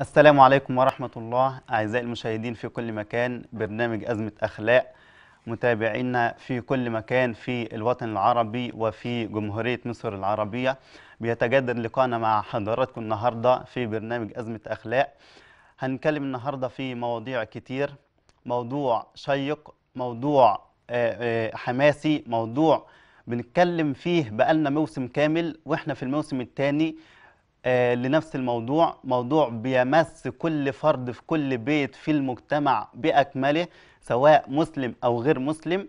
السلام عليكم ورحمة الله أعزائي المشاهدين في كل مكان برنامج أزمة أخلاق متابعينا في كل مكان في الوطن العربي وفي جمهورية مصر العربية بيتجدد لقائنا مع حضراتكم النهاردة في برنامج أزمة أخلاق هنتكلم النهاردة في مواضيع كتير موضوع شيق موضوع آه، آه، حماسي موضوع بنتكلم فيه بقالنا موسم كامل واحنا في الموسم الثاني آه، لنفس الموضوع موضوع بيمس كل فرد في كل بيت في المجتمع بأكمله سواء مسلم أو غير مسلم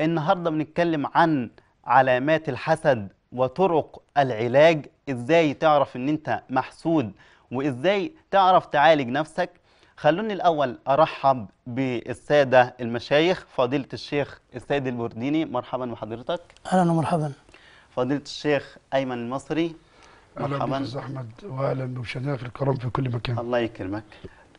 النهاردة بنتكلم عن علامات الحسد وطرق العلاج ازاي تعرف ان انت محسود وازاي تعرف تعالج نفسك خلوني الاول ارحب بالساده المشايخ فضيله الشيخ السيد البرديني مرحبا بحضرتك اهلا ومرحبا فضيله الشيخ ايمن المصري مرحبا استاذ احمد واهلا بمشاهدينا الكرام في كل مكان الله يكرمك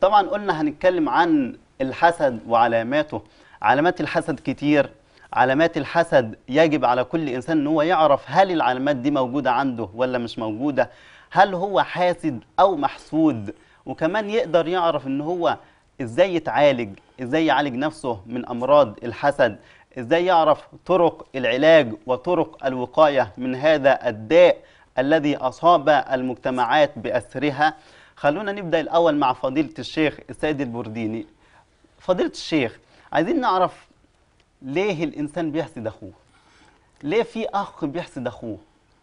طبعا قلنا هنتكلم عن الحسد وعلاماته علامات الحسد كتير علامات الحسد يجب على كل انسان ان هو يعرف هل العلامات دي موجوده عنده ولا مش موجوده هل هو حاسد او محسود وكمان يقدر يعرف ان هو ازاي يتعالج ازاي يعالج نفسه من امراض الحسد ازاي يعرف طرق العلاج وطرق الوقايه من هذا الداء الذي أصاب المجتمعات بأسرها خلونا نبدأ الأول مع فضيلة الشيخ السيد البرديني فضيلة الشيخ عايزين نعرف ليه الإنسان بيحسد أخوه ليه في أخ بيحسد أخوه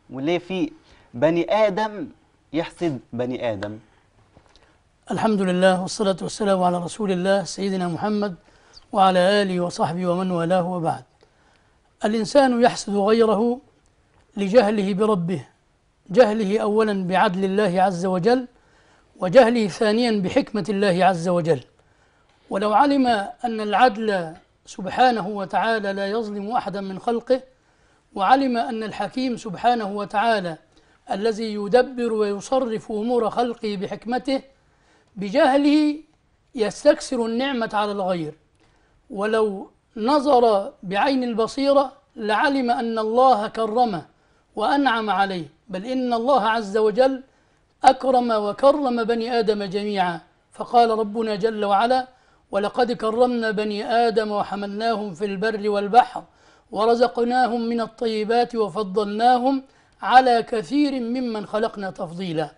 وليه في بني آدم يحسد بني آدم الحمد لله والصلاة والسلام على رسول الله سيدنا محمد وعلى آله وصحبه ومن والاه وبعد الإنسان يحسد غيره لجهله بربه جهله أولا بعدل الله عز وجل وجهله ثانيا بحكمة الله عز وجل ولو علم أن العدل سبحانه وتعالى لا يظلم أحدا من خلقه وعلم أن الحكيم سبحانه وتعالى الذي يدبر ويصرف أمور خلقه بحكمته بجهله يستكثر النعمة على الغير ولو نظر بعين البصيرة لعلم أن الله كرمه وأنعم عليه بل إن الله عز وجل أكرم وكرم بني آدم جميعا فقال ربنا جل وعلا ولقد كرمنا بني آدم وحملناهم في البر والبحر ورزقناهم من الطيبات وفضلناهم على كثير ممن خلقنا تفضيلا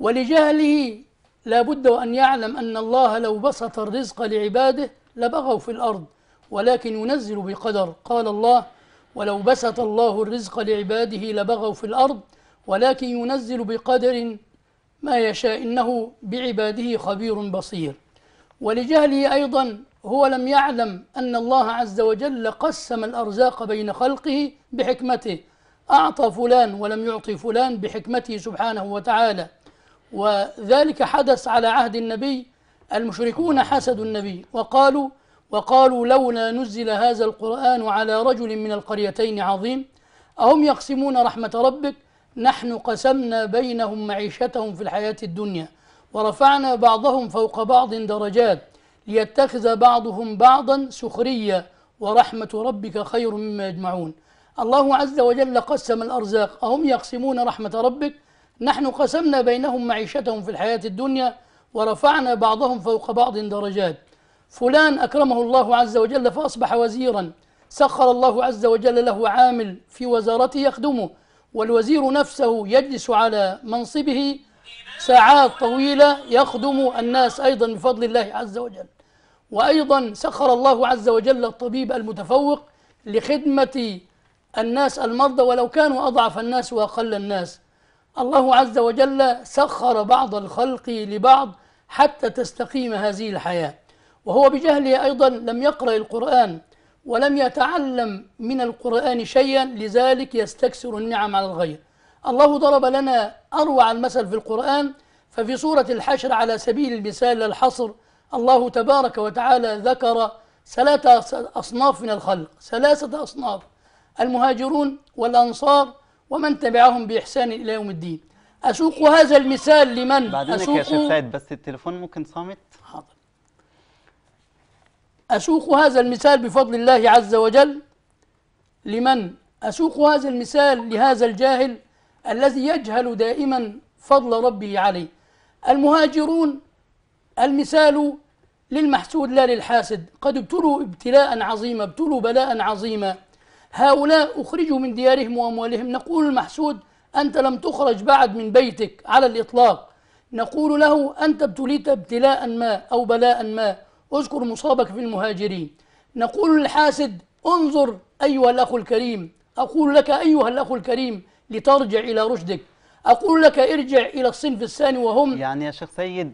ولجهله لا بد أن يعلم أن الله لو بسط الرزق لعباده لبغوا في الأرض ولكن ينزل بقدر قال الله ولو بسط الله الرزق لعباده لبغوا في الأرض ولكن ينزل بقدر ما يشاء إنه بعباده خبير بصير ولجهله أيضا هو لم يعلم أن الله عز وجل قسم الأرزاق بين خلقه بحكمته أعطى فلان ولم يعطي فلان بحكمته سبحانه وتعالى وذلك حدث على عهد النبي المشركون حسدوا النبي وقالوا وقالوا لولا نزل هذا القرآن على رجل من القريتين عظيم أهم يقسمون رحمة ربك نحن قسمنا بينهم معيشتهم في الحياة الدنيا ورفعنا بعضهم فوق بعض درجات ليتخذ بعضهم بعضا سخريا ورحمة ربك خير مما يجمعون الله عز وجل قسم الأرزاق أهم يقسمون رحمة ربك نحن قسمنا بينهم معيشتهم في الحياة الدنيا ورفعنا بعضهم فوق بعض درجات فلان أكرمه الله عز وجل فأصبح وزيرا سخر الله عز وجل له عامل في وزارته يخدمه والوزير نفسه يجلس على منصبه ساعات طويلة يخدم الناس أيضا بفضل الله عز وجل وأيضا سخر الله عز وجل الطبيب المتفوق لخدمة الناس المرضى ولو كانوا أضعف الناس وأقل الناس الله عز وجل سخر بعض الخلق لبعض حتى تستقيم هذه الحياة وهو بجهله أيضا لم يقرأ القرآن ولم يتعلم من القرآن شيئا لذلك يستكثر النعم على الغير الله ضرب لنا أروع المثل في القرآن ففي سورة الحشر على سبيل المثال للحصر الله تبارك وتعالى ذكر ثلاثة أصناف من الخلق ثلاثة أصناف المهاجرون والأنصار ومن تبعهم بإحسان إلى يوم الدين أسوق هذا المثال لمن بعدين أسوق يا شيخ سعيد بس التليفون ممكن صامت حاضر أسوق هذا المثال بفضل الله عز وجل لمن أسوق هذا المثال لهذا الجاهل الذي يجهل دائما فضل ربه عليه المهاجرون المثال للمحسود لا للحاسد قد ابتلوا ابتلاء عظيما ابتلوا بلاء عظيما هؤلاء أخرجوا من ديارهم وأموالهم نقول المحسود أنت لم تخرج بعد من بيتك على الإطلاق نقول له أنت ابتليت ابتلاء ما أو بلاء ما اذكر مصابك في المهاجرين نقول للحاسد انظر أيها الأخ الكريم أقول لك أيها الأخ الكريم لترجع إلى رشدك أقول لك ارجع إلى الصنف الثاني وهم يعني يا شيخ سيد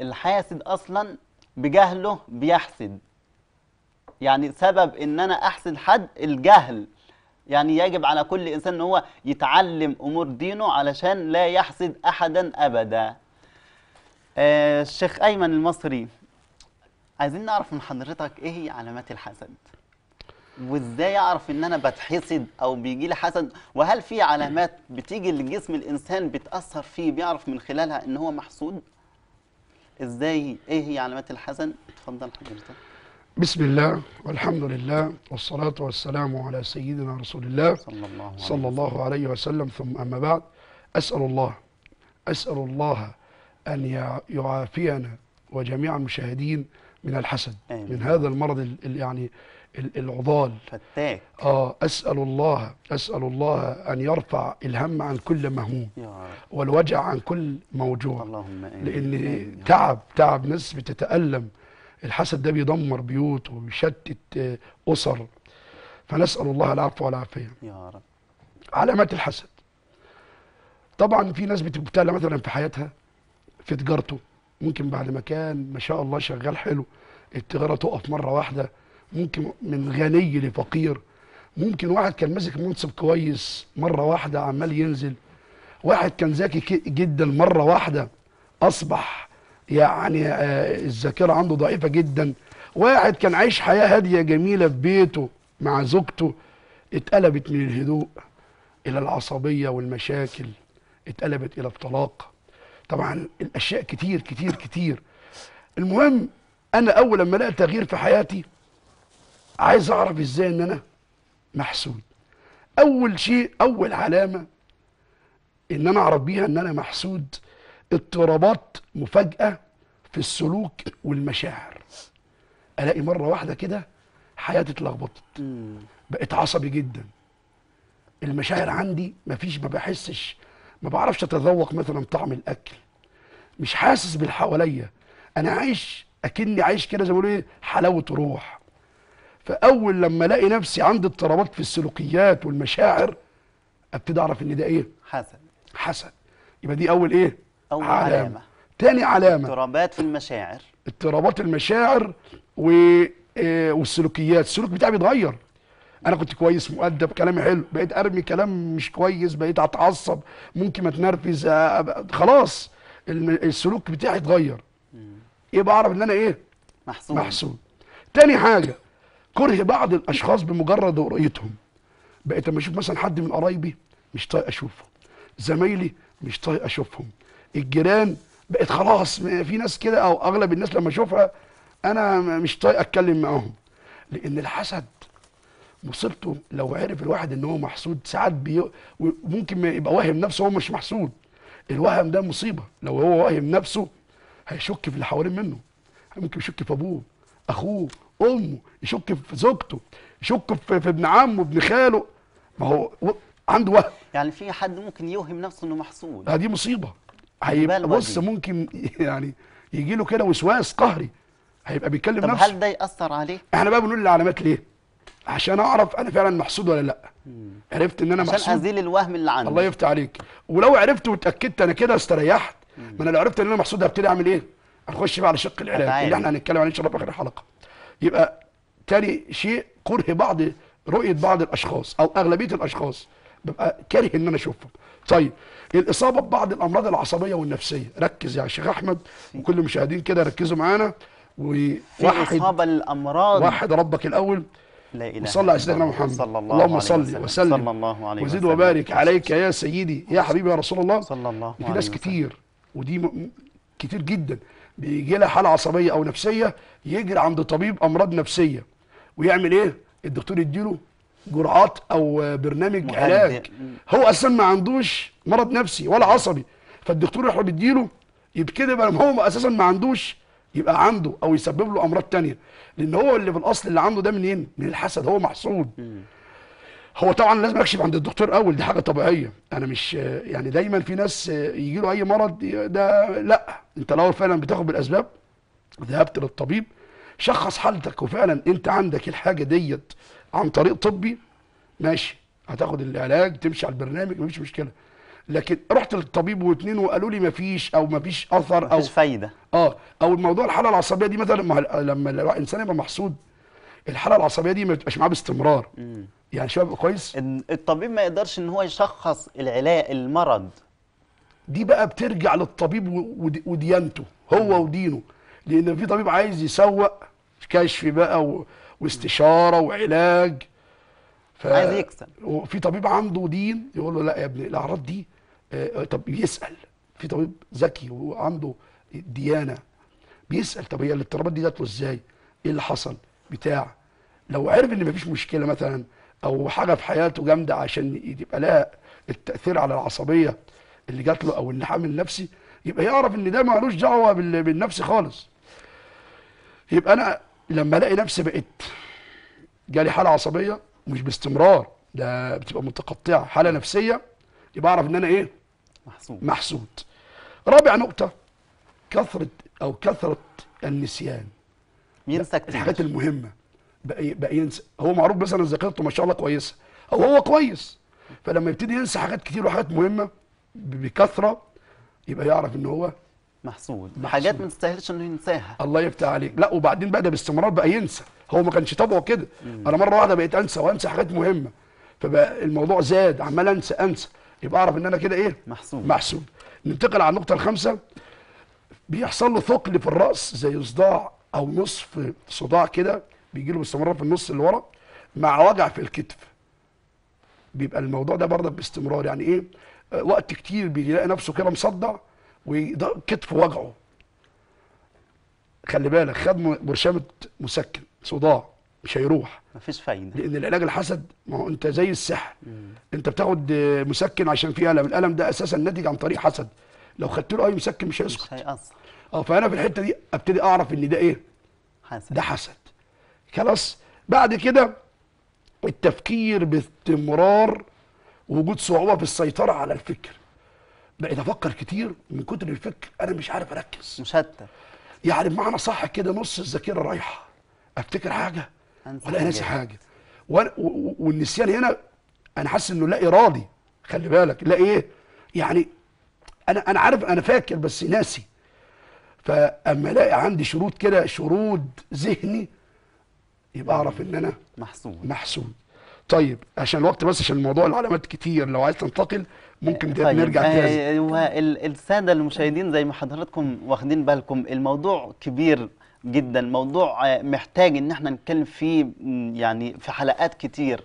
الحاسد أصلا بجهله بيحسد يعني سبب إن أنا أحسد حد الجهل يعني يجب على كل إنسان أن هو يتعلم أمور دينه علشان لا يحسد أحدا أبدا آه الشيخ أيمن المصري عايزين نعرف من حضرتك إيه هي علامات الحسد وإزاي أعرف إن أنا بتحسد أو بيجي لي حسد وهل في علامات بتيجي لجسم الإنسان بتأثر فيه بيعرف من خلالها إن هو محسود إزاي إيه هي علامات الحسد اتفضل حضرتك بسم الله والحمد لله والصلاة والسلام على سيدنا رسول الله صلى الله عليه, صلى الله عليه وسلم ثم أما بعد أسأل الله أسأل الله أن يعافينا وجميع المشاهدين من الحسد أمين. من هذا المرض يعني العضال فتاك آه أسأل الله أسأل الله أن يرفع الهم عن كل مهموم والوجع عن كل موجوع اللهم آمين. لأن آمين. تعب تعب ناس بتتألم الحسد ده بيدمر بيوت وبيشتت آه، أسر فنسأل الله العفو والعافية يا رب علامات الحسد طبعا في ناس بتبتلى مثلا في حياتها في تجارته ممكن بعد ما كان ما شاء الله شغال حلو التجاره تقف مره واحده ممكن من غني لفقير ممكن واحد كان ماسك منصب كويس مره واحده عمال ينزل واحد كان ذكي جدا مره واحده اصبح يعني آه، الذاكره عنده ضعيفه جدا واحد كان عايش حياه هاديه جميله في بيته مع زوجته اتقلبت من الهدوء الى العصبيه والمشاكل اتقلبت الى الطلاق طبعا الاشياء كتير كتير كتير المهم انا اول لما لقيت تغيير في حياتي عايز اعرف ازاي ان انا محسود اول شيء اول علامه ان انا اعرف بيها ان انا محسود اضطرابات مفاجاه في السلوك والمشاعر الاقي مره واحده كده حياتي اتلخبطت بقيت عصبي جدا المشاعر عندي مفيش ما بحسش ما بعرفش اتذوق مثلا طعم الاكل مش حاسس بالحواليا انا عايش اكني عايش كده زي ما بيقولوا إيه، حلاوه روح فاول لما الاقي نفسي عندي اضطرابات في السلوكيات والمشاعر ابتدي اعرف ان ده ايه حسد حسد يبقى دي اول ايه اول علامه, علامة. تاني علامه اضطرابات في المشاعر اضطرابات المشاعر و... آه، والسلوكيات السلوك بتاعي بيتغير انا كنت كويس مؤدب كلامي حلو بقيت ارمي كلام مش كويس بقيت اتعصب ممكن اتنرفز آه، آه، خلاص السلوك بتاعي اتغير يبقى اعرف ايه ان انا ايه محسوب محسوب تاني حاجه كره بعض الاشخاص بمجرد رؤيتهم بقيت اما اشوف مثلا حد من قرايبي مش طايق اشوفه زمايلي مش طايق اشوفهم الجيران بقت خلاص في ناس كده او اغلب الناس لما اشوفها انا مش طايق اتكلم معاهم لان الحسد مصيبته لو عرف الواحد ان هو محسود ساعات بي... ممكن يبقى واهم نفسه هو مش محسود الوهم ده مصيبه لو هو واهم نفسه هيشك في اللي حوالين منه ممكن يشك في ابوه اخوه امه يشك في زوجته يشك في, في ابن عمه ابن خاله ما هو عنده وهم يعني في حد ممكن يوهم نفسه انه محسود دي مصيبه هيبقى بص ممكن يعني يجي له كده وسواس قهري هيبقى بيتكلم طب نفسه طب هل ده ياثر عليه احنا بقى بنقول العلامات ليه عشان اعرف انا فعلا محسود ولا لا عرفت ان انا عشان محسود عشان ازيل الوهم اللي عندي الله يفتح عليك ولو عرفت وتاكدت انا كده استريحت ما انا لو عرفت ان انا محسود هبتدي اعمل ايه هنخش بقى على شق العلاج اللي احنا هنتكلم عليه ان شاء الله في اخر الحلقه يبقى تاني شيء كره بعض رؤيه بعض الاشخاص او اغلبيه الاشخاص ببقى كاره ان انا اشوفهم طيب الاصابه ببعض الامراض العصبيه والنفسيه ركز يا شيخ احمد وكل المشاهدين كده ركزوا معانا وواحد اصابه الامراض واحد ربك الاول لا إله وصلى على سيدنا محمد صلى الله اللهم صل وسلم صلى الله عليه وزد وبارك عليك يا سيدي يا حبيبي يا رسول الله صلى الله عليه وسلم ناس كتير ودي م... كتير جدا بيجي لها حاله عصبيه او نفسيه يجري عند طبيب امراض نفسيه ويعمل ايه الدكتور يديله جرعات او برنامج علاج هو اساسا ما عندوش مرض نفسي ولا عصبي فالدكتور يروح بيديله يبقى كده يبقى هو اساسا ما عندوش يبقى عنده او يسبب له امراض تانية لان هو اللي في الاصل اللي عنده ده منين من الحسد هو محسود هو طبعا لازم اكشف عند الدكتور اول دي حاجه طبيعيه انا مش يعني دايما في ناس يجي له اي مرض ده لا انت لو فعلا بتاخد بالاسباب ذهبت للطبيب شخص حالتك وفعلا انت عندك الحاجه ديت عن طريق طبي ماشي هتاخد العلاج تمشي على البرنامج مفيش مشكله لكن رحت للطبيب واثنين وقالوا لي مفيش او مفيش اثر او مفيش فايده اه او الموضوع الحاله العصبيه دي مثلا لما الانسان يبقى محسود الحاله العصبيه دي ما بتبقاش معاه باستمرار مم. يعني شباب كويس الطبيب ما يقدرش ان هو يشخص العلاج المرض دي بقى بترجع للطبيب وديانته هو ودينه لان في طبيب عايز يسوق كشف بقى و... واستشاره وعلاج ف... عايز يكسب وفي طبيب عنده دين يقول له لا يا ابني الاعراض دي آه، طب يسال في طبيب ذكي وعنده ديانه بيسال طب هي الاضطرابات دي جات له ازاي؟ ايه اللي حصل؟ بتاع لو عرف ان مفيش مشكله مثلا او حاجه في حياته جامده عشان يبقى لها التاثير على العصبيه اللي جات له او اللحام النفسي يبقى يعرف ان ده مالوش دعوه بالنفس خالص. يبقى انا لما الاقي نفسي بقت جالي حاله عصبيه مش باستمرار ده بتبقى متقطعه حاله نفسيه يبقى اعرف ان انا ايه محسود محسود رابع نقطه كثره او كثره النسيان ينسى كتير الحاجات المهمه بقى ينسى هو معروف مثلا ذاكرته ما شاء الله كويسه او هو كويس فلما يبتدي ينسى حاجات كتير وحاجات مهمه بكثره يبقى يعرف ان هو محسود, محسود. حاجات ما تستاهلش انه ينساها الله يفتح عليك لا وبعدين بقى ده باستمرار بقى ينسى هو ما كانش طبعه كده انا مره واحده بقيت انسى وانسى حاجات مهمه فبقى الموضوع زاد عمال انسى انسى يبقى اعرف ان انا كده ايه محسوب محسوب ننتقل على النقطه الخامسه بيحصل له ثقل في الراس زي صداع او نصف صداع كده بيجي له باستمرار في النص اللي ورا مع وجع في الكتف بيبقى الموضوع ده برضك باستمرار يعني ايه وقت كتير بيلاقي نفسه كده مصدع وكتفه وجعه خلي بالك خد برشامه مسكن صداع مش هيروح مفيش فايده لان العلاج الحسد ما هو انت زي السحر مم. انت بتاخد مسكن عشان فيه الم الالم ده اساسا ناتج عن طريق حسد لو خدت له اي مسكن مش هيسكت مش هيأثر اه فانا في الحته دي ابتدي اعرف ان ده ايه حسد ده حسد خلاص بعد كده التفكير باستمرار وجود صعوبه في السيطره على الفكر بقيت افكر كتير من كتر الفكر انا مش عارف اركز مشتت يعني بمعنى صح كده نص الذاكره رايحه افتكر حاجه ولا انا ناسي حاجه والنسيان هنا انا حاسس انه لا ارادي خلي بالك لا ايه يعني انا انا عارف انا فاكر بس ناسي فاما الاقي عندي شروط كده شرود ذهني يبقى اعرف ان انا محسوب محسوب طيب عشان الوقت بس عشان الموضوع العلامات كتير لو عايز تنتقل ممكن طيب نرجع آه، تاني ايوه الساده المشاهدين زي ما حضراتكم واخدين بالكم الموضوع كبير جدا موضوع آه، محتاج ان احنا نتكلم فيه يعني في حلقات كتير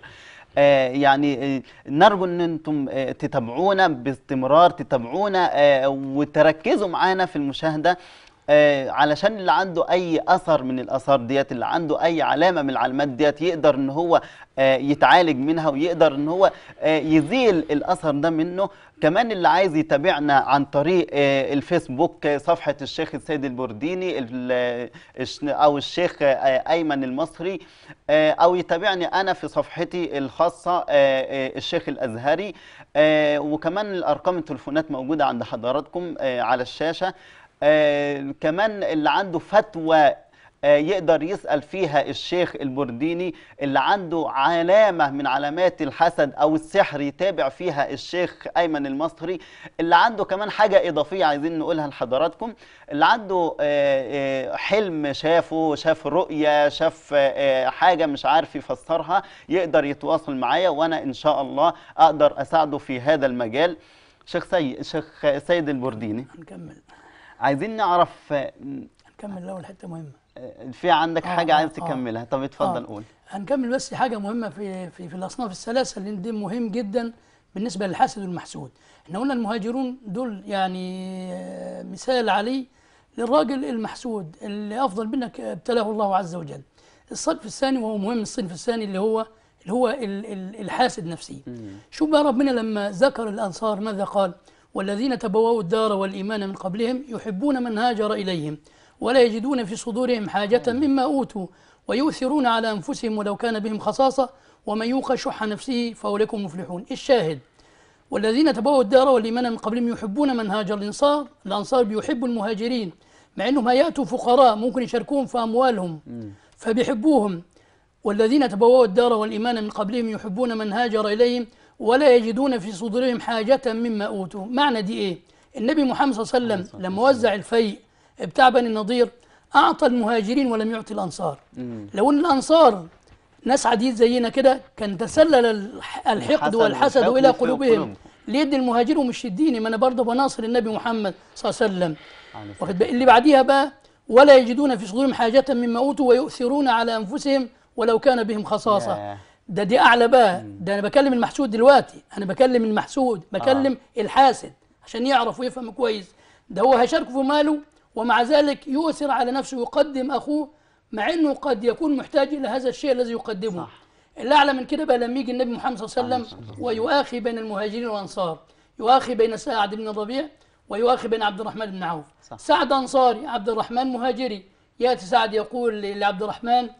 آه، يعني آه، نرجو ان انتم تتابعونا باستمرار تتابعونا وتركزوا معانا في المشاهده علشان اللي عنده اي اثر من الاثار ديت اللي عنده اي علامه من العلامات ديت يقدر ان هو يتعالج منها ويقدر ان هو يزيل الاثر ده منه كمان اللي عايز يتابعنا عن طريق آه، الفيسبوك آه، صفحة الشيخ السيد البرديني آه، أو الشيخ أيمن المصري أو يتابعني أنا في صفحتي الخاصة الشيخ الأزهري وكمان الأرقام التلفونات موجودة عند حضراتكم على الشاشة آه كمان اللي عنده فتوى آه، يقدر يسأل فيها الشيخ المرديني اللي عنده علامة من علامات الحسد أو السحر يتابع فيها الشيخ أيمن المصري اللي عنده كمان حاجة إضافية عايزين نقولها لحضراتكم اللي عنده آه، آه، حلم شافه شاف رؤية شاف حاجة مش عارف يفسرها يقدر يتواصل معايا وأنا إن شاء الله أقدر أساعده في هذا المجال شيخ سيد شيخ سيد البرديني هنكمل عايزين نعرف هنكمل الأول حتة مهمه في عندك حاجه آه عايز آه، آه. تكملها آه طب اتفضل آه قول هنكمل بس حاجه مهمه في في, في الاصناف الثلاثه لان دي مهم جدا بالنسبه للحاسد والمحسود احنا قلنا المهاجرون دول يعني آه، مثال علي للراجل المحسود اللي افضل منك ابتلاه الله عز وجل الصنف الثاني وهو مهم الصنف الثاني اللي هو اللي هو الحاسد نفسي شوف بقى ربنا لما ذكر الانصار ماذا قال والذين تبوأوا الدار والايمان من قبلهم يحبون من هاجر اليهم ولا يجدون في صدورهم حاجة مما أوتوا ويؤثرون على أنفسهم ولو كان بهم خصاصة ومن يوق شح نفسه فأولئك مفلحون الشاهد والذين تبوا الدار والإيمان من قبلهم يحبون من هاجر الأنصار الأنصار بيحبوا المهاجرين مع أنهم هيأتوا فقراء ممكن يشاركون في أموالهم فبيحبوهم والذين تبوا الدار والإيمان من قبلهم يحبون من هاجر إليهم ولا يجدون في صدورهم حاجة مما أوتوا معنى دي إيه النبي محمد صلى الله عليه وسلم لما وزع الفيء بتاع بني النضير اعطى المهاجرين ولم يعطي الانصار مم. لو ان الانصار ناس عديد زينا كده كان تسلل الحقد والحسد الى قلوبهم ليه المهاجر ومش يديني ما انا برضه بناصر النبي محمد صلى الله عليه وسلم واخد اللي بعديها بقى ولا يجدون في صدورهم حاجه مما اوتوا ويؤثرون على انفسهم ولو كان بهم خصاصه ده دي اعلى بقى ده انا بكلم المحسود دلوقتي انا بكلم المحسود بكلم آه. الحاسد عشان يعرف ويفهم كويس ده هو هيشاركه في ماله ومع ذلك يؤثر على نفسه يقدم أخوه مع أنه قد يكون محتاج إلى هذا الشيء الذي يقدمه صح. الأعلى من كده بقى لما يجي النبي محمد صلى الله عليه وسلم ويؤاخي بين المهاجرين والأنصار يؤاخي بين سعد بن الربيع ويؤاخي بين عبد الرحمن بن عوف صح. سعد أنصاري عبد الرحمن مهاجري يأتي سعد يقول لعبد الرحمن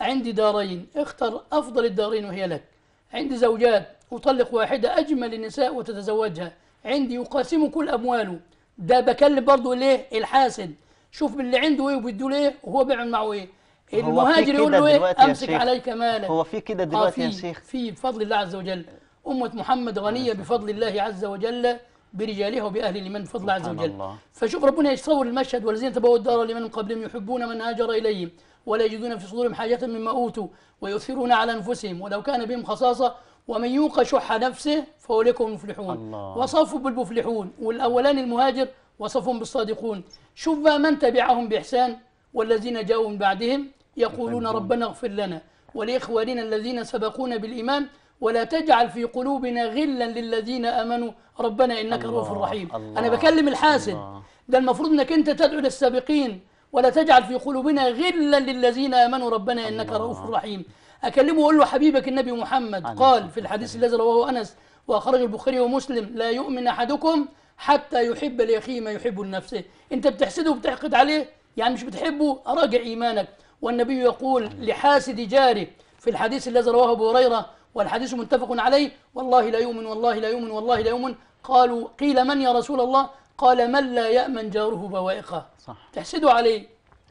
عندي دارين اختر أفضل الدارين وهي لك عندي زوجات أطلق واحدة أجمل النساء وتتزوجها عندي أقاسم كل أمواله ده بكلم برضه ليه الحاسد شوف اللي عنده ايه وبيدوا ليه ايه وهو بيعمل معه ايه المهاجر يقول له ايه امسك عليك مالك هو في كده آه، دلوقتي آه يا شيخ في بفضل الله عز وجل امه محمد غنيه بفضل الله عز وجل برجالها وبأهل الإيمان بفضل الله عز وجل الله. فشوف ربنا يصور المشهد والذين تبوا الدار لمن قبلهم يحبون من هاجر إليهم ولا يجدون في صدورهم حاجة مما أوتوا ويؤثرون على أنفسهم ولو كان بهم خصاصة ومن يوق شح نفسه فأولئك هم المفلحون الله. وصفوا بالمفلحون والأولان المهاجر وصفهم بالصادقون شوف من تبعهم بإحسان والذين جاءوا من بعدهم يقولون ربنا اغفر لنا ولإخواننا الذين سبقونا بالإيمان ولا تجعل في قلوبنا غلا للذين امنوا ربنا انك رؤوف رحيم الله انا بكلم الحاسد ده المفروض انك انت تدعو للسابقين ولا تجعل في قلوبنا غلا للذين آمنوا ربنا إنك رؤوف رحيم أكلمه وأقول له حبيبك النبي محمد قال في الحديث الذي رواه أنس وأخرجه البخاري ومسلم لا يؤمن أحدكم حتى يحب لأخيه ما يحب لنفسه أنت بتحسده وبتحقد عليه يعني مش بتحبه راجع إيمانك والنبي يقول لحاسد جاره في الحديث الذي رواه أبو هريرة والحديث متفق عليه والله لا يؤمن والله لا يؤمن والله لا يؤمن قالوا قيل من يا رسول الله قال من لا يأمن جاره بوائقه صح تحسدوا عليه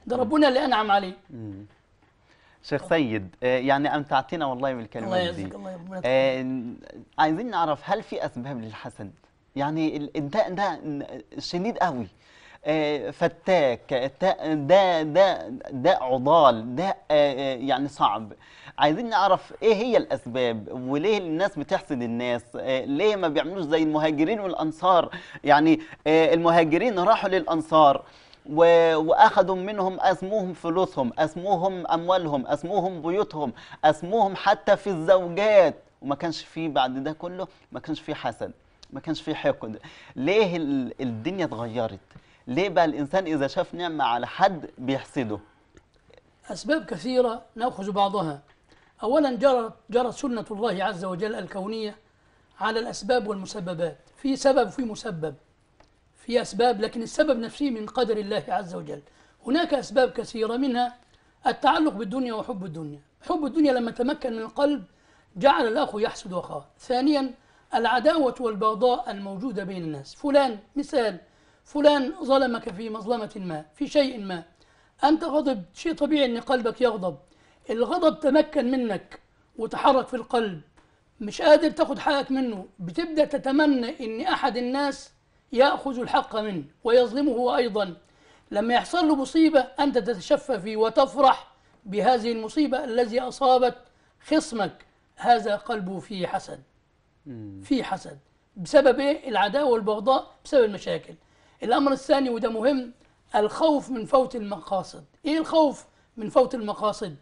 ده ربنا اللي أنعم عليه مم. شيخ سيد آه، يعني امتعتنا والله بالكلمات الله دي الله يبارك آه عايزين نعرف هل في اسباب للحسد يعني ده ده شديد قوي آه، فتاك ده ده ده عضال ده آه، آه، يعني صعب عايزين نعرف ايه هي الاسباب وليه الناس بتحسد الناس ليه ما بيعملوش زي المهاجرين والانصار يعني المهاجرين راحوا للانصار واخذوا منهم اسموهم فلوسهم اسموهم اموالهم اسموهم بيوتهم اسموهم حتى في الزوجات وما كانش فيه بعد ده كله ما كانش فيه حسد ما كانش فيه حقد ليه الدنيا اتغيرت ليه بقى الإنسان إذا شاف نعمة على حد بيحسده أسباب كثيرة نأخذ بعضها أولا جرت, جرت سنة الله عز وجل الكونية على الأسباب والمسببات في سبب في مسبب في أسباب لكن السبب نفسه من قدر الله عز وجل هناك أسباب كثيرة منها التعلق بالدنيا وحب الدنيا حب الدنيا لما تمكن من القلب جعل الأخ يحسد أخاه ثانيا العداوة والبغضاء الموجودة بين الناس فلان مثال فلان ظلمك في مظلمة ما في شيء ما أنت غضب شيء طبيعي أن قلبك يغضب الغضب تمكن منك وتحرك في القلب مش قادر تاخد حقك منه بتبدأ تتمنى أن أحد الناس يأخذ الحق منه ويظلمه هو أيضا لما يحصل له مصيبة أنت تتشفى فيه وتفرح بهذه المصيبة الذي أصابت خصمك هذا قلبه فيه حسد فيه حسد بسبب إيه؟ العداوة والبغضاء بسبب المشاكل الأمر الثاني وده مهم الخوف من فوت المقاصد إيه الخوف من فوت المقاصد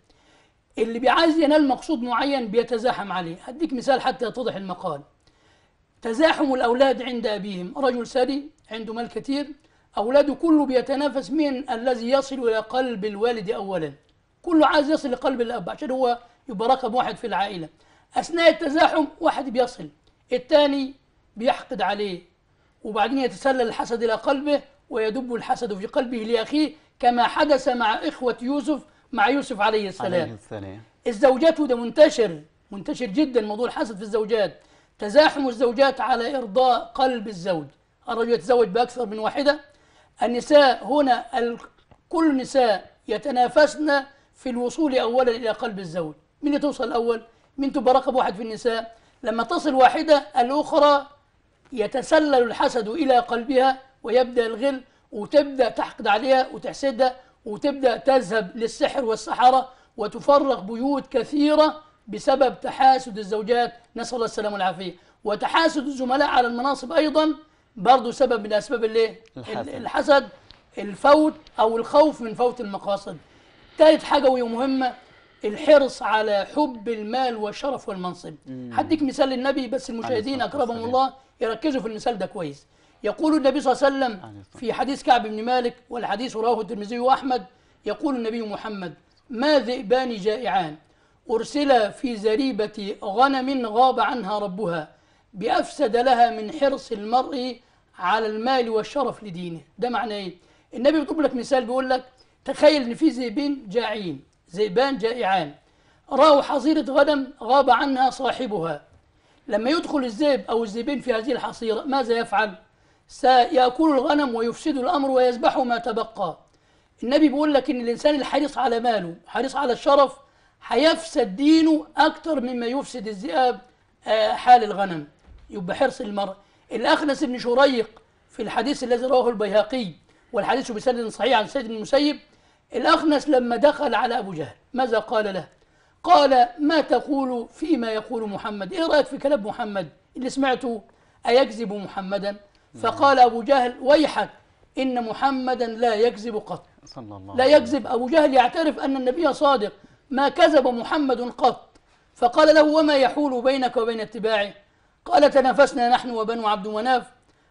اللي بيعايز ينال مقصود معين بيتزاحم عليه هديك مثال حتى يتضح المقال تزاحم الأولاد عند أبيهم رجل ثري عنده مال كثير أولاده كله بيتنافس من الذي يصل إلى قلب الوالد أولا كله عايز يصل لقلب الأب عشان هو يبقى رقم واحد في العائلة أثناء التزاحم واحد بيصل الثاني بيحقد عليه وبعدين يتسلل الحسد إلى قلبه ويدب الحسد في قلبه لأخيه كما حدث مع إخوة يوسف مع يوسف عليه السلام, عليه السلام. الزوجات ده منتشر منتشر جدا موضوع الحسد في الزوجات تزاحم الزوجات على إرضاء قلب الزوج الرجل يتزوج بأكثر من واحدة النساء هنا كل نساء يتنافسن في الوصول أولا إلى قلب الزوج من اللي توصل الأول؟ من تبقى واحد في النساء لما تصل واحدة الأخرى يتسلل الحسد إلى قلبها ويبدأ الغل وتبدأ تحقد عليها وتحسدها وتبدأ تذهب للسحر والسحرة وتفرق بيوت كثيرة بسبب تحاسد الزوجات نسأل الله السلامة والعافية وتحاسد الزملاء على المناصب أيضا برضه سبب من أسباب الايه؟ الحسد. الحسد الفوت أو الخوف من فوت المقاصد ثالث حاجة وهي مهمة الحرص على حب المال والشرف والمنصب هديك مثال للنبي بس المشاهدين أكرمهم الله يركزوا في المثال ده كويس يقول النبي صلى الله عليه وسلم في حديث كعب بن مالك والحديث رواه الترمذي وأحمد يقول النبي محمد ما ذئبان جائعان أرسلا في زريبة غنم غاب عنها ربها بأفسد لها من حرص المرء على المال والشرف لدينه ده معناه ايه النبي بيضرب لك مثال بيقول لك تخيل ان في ذئبين جائعين ذئبان جائعان راوا حظيرة غنم غاب عنها صاحبها لما يدخل الذئب أو الذئبين في هذه الحصيرة ماذا يفعل؟ سيأكل الغنم ويفسد الأمر ويذبح ما تبقى النبي بيقول لك إن الإنسان الحريص على ماله حريص على الشرف هيفسد دينه اكثر مما يفسد الذئاب آه، حال الغنم يبقى حرص المرء الأخنس بن شريق في الحديث الذي رواه البيهقي والحديث بسند صحيح عن سيد المسيب الأخنس لما دخل على أبو جهل ماذا قال له؟ قال ما تقول فيما يقول محمد إيه رأيك في كلام محمد اللي سمعته أيكذب محمدا نعم. فقال أبو جهل ويحك إن محمدا لا يكذب قط صلى الله لا يكذب أبو جهل يعترف أن النبي صادق ما كذب محمد قط فقال له وما يحول بينك وبين اتباعه قال تنافسنا نحن وبنو عبد مناف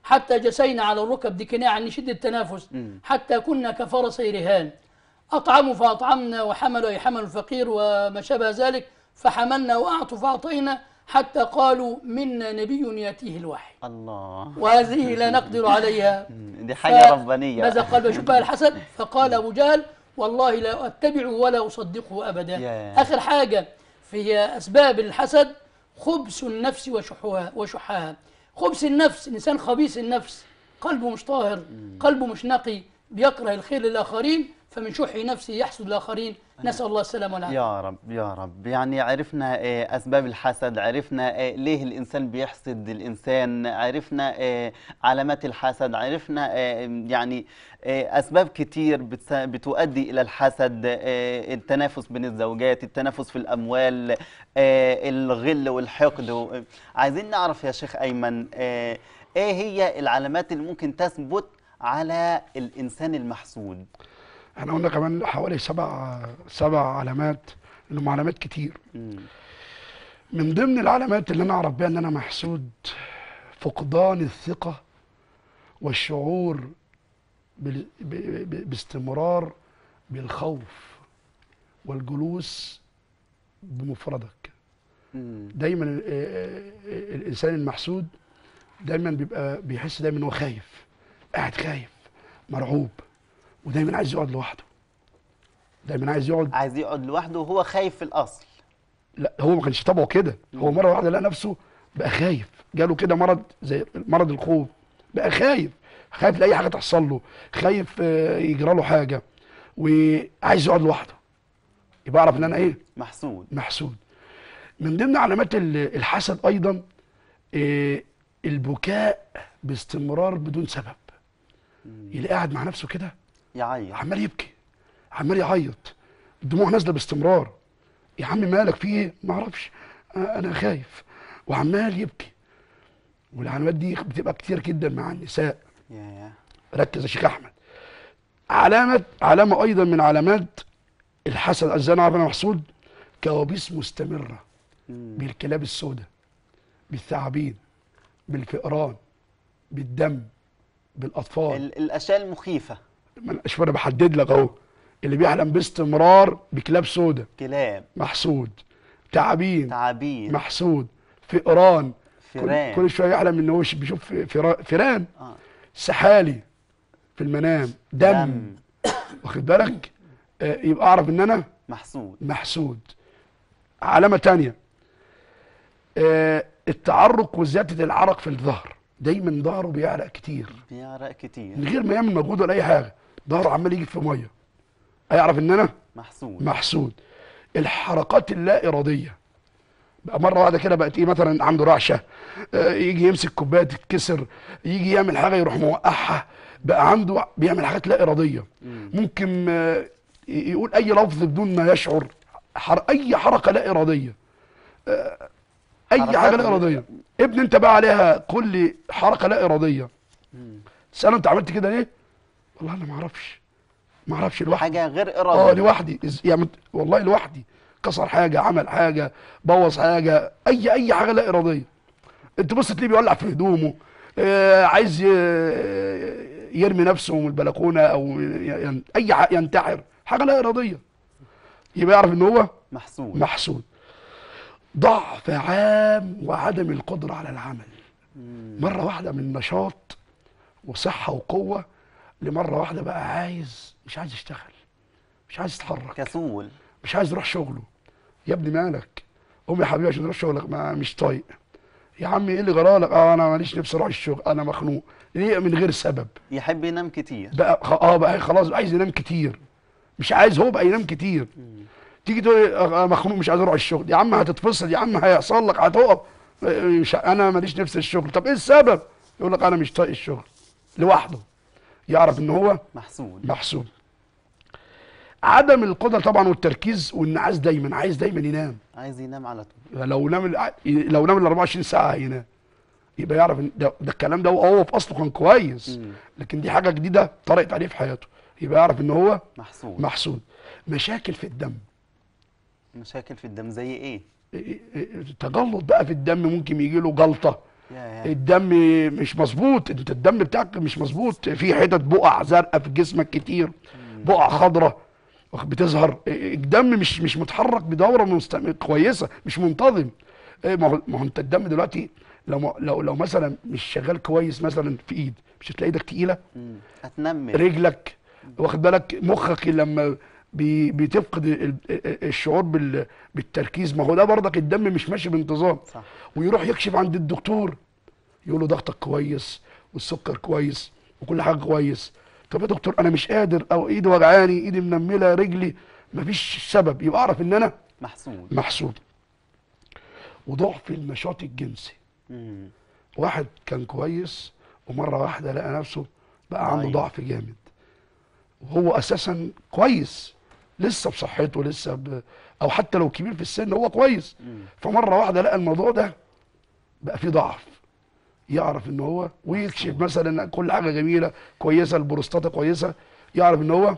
حتى جسينا على الركب دي كناعة عن شدة التنافس حتى كنا كفرسي رهان أطعموا فأطعمنا وحملوا أي حمل الفقير وما شابه ذلك فحملنا وأعطوا فأعطينا حتى قالوا منا نبي يأتيه الوحي الله وهذه لا نقدر عليها دي حاجة ربانية ماذا قال بشبه الحسن فقال أبو جهل والله لا أتبعه ولا أصدقه أبدا yeah. آخر حاجة في أسباب الحسد خبث النفس وشحها وشحها خبث النفس إنسان خبيث النفس قلبه مش طاهر قلبه مش نقي بيكره الخير للآخرين فمن شح نفسه يحسد الآخرين نسأل الله السلامة والعافية يا رب يا رب يعني عرفنا إيه أسباب الحسد عرفنا إيه ليه الإنسان بيحسد الإنسان عرفنا إيه علامات الحسد عرفنا يعني أسباب كتير بتؤدي إلى الحسد التنافس بين الزوجات التنافس في الأموال الغل والحقد عايزين نعرف يا شيخ أيمن إيه هي العلامات اللي ممكن تثبت على الإنسان المحسود؟ احنا قلنا كمان حوالي سبع سبع علامات هم علامات كتير من ضمن العلامات اللي انا اعرف بيها ان انا محسود فقدان الثقه والشعور باستمرار بالخوف والجلوس بمفردك دايما آه، آه، آه، الانسان المحسود دايما بيبقى بيحس دايما هو خايف قاعد خايف مرعوب ودايما عايز يقعد لوحده دايما عايز يقعد عايز يقعد لوحده وهو خايف في الاصل لا هو ما كانش طبعه كده هو مره واحده لقى نفسه بقى خايف جاله كده مرض زي مرض الخوف بقى خايف خايف لاي حاجه تحصل له خايف آه، يجرى له حاجه وعايز يقعد لوحده يبقى اعرف ان انا ايه محسود محسود من ضمن علامات الحسد ايضا آه، البكاء باستمرار بدون سبب يلاقي قاعد مع نفسه كده يعيط عمال يبكي عمال يعيط الدموع نازله باستمرار يا عم مالك في ايه ما اعرفش آه، انا خايف وعمال يبكي والعلامات دي بتبقى كتير جدا مع النساء ركز يا شيخ احمد علامه علامه ايضا من علامات الحسد ازاي عبد انا محسود كوابيس مستمره بالكلاب السوداء بالثعابين بالفئران بالدم بالاطفال الاشياء المخيفه شوف انا بحدد لك اهو اللي بيحلم باستمرار بكلاب سودا كلاب محسود تعابين تعابين محسود فئران فيران كل, شويه يحلم ان هو بيشوف فيران آه. سحالي في المنام دم, دم. واخد بالك آه يبقى اعرف ان انا محسود محسود علامه تانية آه التعرق وزياده العرق في الظهر دايما ظهره بيعرق كتير بيعرق كتير من غير ما يعمل مجهود ولا اي حاجه ظهره عمال يجي في ميه هيعرف ان انا محسود محسود الحركات اللا اراديه بقى مره واحده كده بقت ايه مثلا عنده رعشه آه، يجي يمسك كوبايه تتكسر يجي يعمل حاجه يروح موقعها بقى عنده بيعمل حاجات لا اراديه ممكن آه، يقول اي لفظ بدون ما يشعر حر... اي حركه لا اراديه آه، اي حاجه لا اراديه ابن انت بقى عليها كل حركه لا اراديه سأله انت عملت كده ليه والله انا ما اعرفش ما اعرفش لوحدي حاجه غير اراديه اه لوحدي يعني والله لوحدي كسر حاجه عمل حاجه بوظ حاجه اي اي حاجه لا اراديه انت بص تلاقيه بيولع في هدومه آه عايز يرمي نفسه من البلكونه او يعني اي ينتحر حاجه لا اراديه يبقى يعرف ان هو محسود محسود ضعف عام وعدم القدره على العمل مره واحده من نشاط وصحه وقوه لمره واحده بقى عايز مش عايز يشتغل مش عايز يتحرك كسول مش عايز يروح شغله يا ابني مالك قوم يا حبيبي عشان تروح شغلك ما مش طايق يا عمي ايه اللي جرالك اه انا ماليش نفسي اروح الشغل انا مخنوق ليه من غير سبب يحب ينام كتير بقى اه بقى خلاص عايز ينام كتير مش عايز هو بقى ينام كتير تيجي تقول آه، آه، مخنوق مش عايز اروح الشغل يا عم هتتفصل يا عم هيحصل لك هتقف انا ماليش نفس الشغل طب ايه السبب يقول لك انا مش طايق الشغل لوحده يعرف ان هو محسوب محسوب عدم القدره طبعا والتركيز والنعاس دايما عايز دايما ينام عايز ينام على طول لو نام لو نام ال 24 ساعه هينام يبقى يعرف ان ده, ده الكلام ده هو في اصله كان كويس مم. لكن دي حاجه جديده طرقت عليه في حياته يبقى يعرف ان هو محسود محسود مشاكل في الدم مشاكل في الدم زي ايه؟, إيه،, إيه،, إيه، تجلط بقى في الدم ممكن يجي له جلطه الدم مش مظبوط انت الدم بتاعك مش مظبوط في حتت بقع زرقاء في جسمك كتير بقع خضراء بتظهر الدم مش مش متحرك بدوره مستم... كويسه مش منتظم إيه، ما هو انت الدم دلوقتي لو لو لو مثلا مش شغال كويس مثلا في ايد مش هتلاقي ايدك تقيله هتنمل رجلك واخد بالك مخك لما بتفقد الشعور بالتركيز ما هو ده برضك الدم مش ماشي بانتظام صح. ويروح يكشف عند الدكتور يقول له ضغطك كويس والسكر كويس وكل حاجه كويس طب يا دكتور انا مش قادر او ايدي وجعاني ايدي منمله رجلي مفيش سبب يبقى اعرف ان انا محسود محسود وضعف النشاط الجنسي مم. واحد كان كويس ومره واحده لقى نفسه بقى عنده طيب. ضعف جامد وهو اساسا كويس لسه بصحته لسه ب... او حتى لو كبير في السن هو كويس فمره واحده لقى الموضوع ده بقى فيه ضعف يعرف ان هو ويكشف مثلا كل حاجه جميله كويسه البروستاتا كويسه يعرف ان هو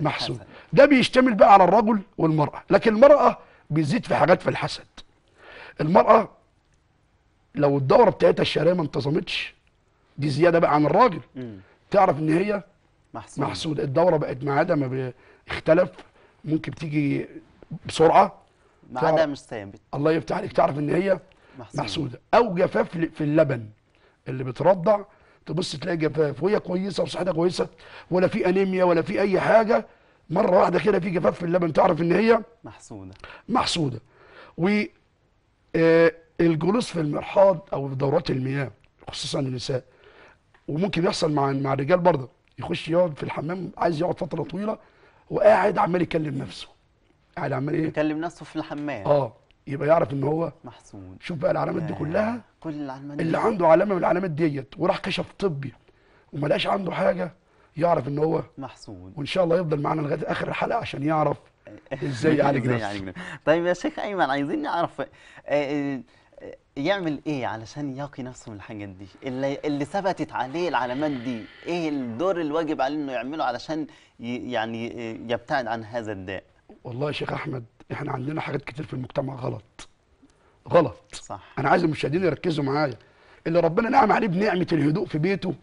محسود ده بيشتمل بقى على الرجل والمراه لكن المراه بيزيد في حاجات في الحسد المراه لو الدوره بتاعتها الشهريه ما انتظمتش دي زياده بقى عن الراجل تعرف ان هي محسود, محسود. الدوره بقت معاده ما اختلف ممكن تيجي بسرعه عدا مش ثابت الله يفتح عليك تعرف ان هي محسودة. محسوده او جفاف في اللبن اللي بترضع تبص تلاقي جفاف وهي كويسه وصحتها كويسه ولا في انيميا ولا في اي حاجه مره واحده كده في جفاف في اللبن تعرف ان هي محسوده محسوده و آه، الجلوس في المرحاض او في دورات المياه خصوصا النساء وممكن يحصل مع مع الرجال برضه يخش يقعد في الحمام عايز يقعد فتره طويله وقاعد عمال يكلم نفسه قاعد عمال ايه يكلم نفسه في الحمام اه يبقى يعرف ان هو محسود شوف بقى العلامات دي كلها كل العلامات اللي عنده علامه من العلامات ديت وراح كشف طبي وما لقاش عنده حاجه يعرف ان هو محسود وان شاء الله يفضل معانا لغايه اخر الحلقه عشان يعرف ازاي يعالج نفسه طيب يا شيخ ايمن عايزين نعرف آه، آه، يعمل ايه علشان يقي نفسه من الحاجات دي اللي, اللي ثبتت عليه العلامات دي ايه الدور الواجب عليه انه يعمله علشان يعني يبتعد عن هذا الداء والله يا شيخ احمد احنا عندنا حاجات كتير في المجتمع غلط غلط صح انا عايز المشاهدين يركزوا معايا اللي ربنا نعم عليه بنعمه الهدوء في بيته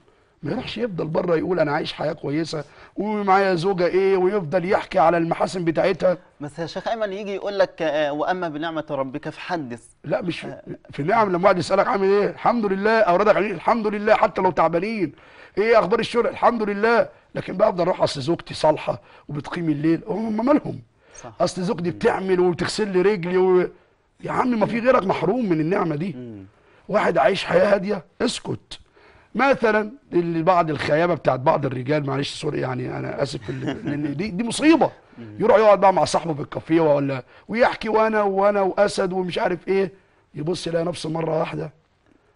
ما يروحش يفضل بره يقول انا عايش حياه كويسه ومعايا زوجه ايه ويفضل يحكي على المحاسن بتاعتها بس يا شيخ ايمن يجي يقول لك آه، واما بنعمه ربك فحدث لا مش في, آه، في نعم لما واحد يسالك عامل ايه الحمد لله اولادك عاملين الحمد لله حتى لو تعبانين ايه اخبار الشغل الحمد لله لكن بقى افضل اروح اصل زوجتي صالحه وبتقيم الليل هم مالهم صح. اصل زوجتي بتعمل وبتغسل لي رجلي و... يا عم ما في غيرك محروم من النعمه دي واحد عايش حياه هاديه اسكت مثلا لبعض الخيابه بتاعت بعض الرجال معلش سوري يعني انا اسف لان دي دي مصيبه يروح يقعد بقى مع صاحبه في الكافيه ولا ويحكي وانا وانا واسد ومش عارف ايه يبص يلاقي نفسه مره واحده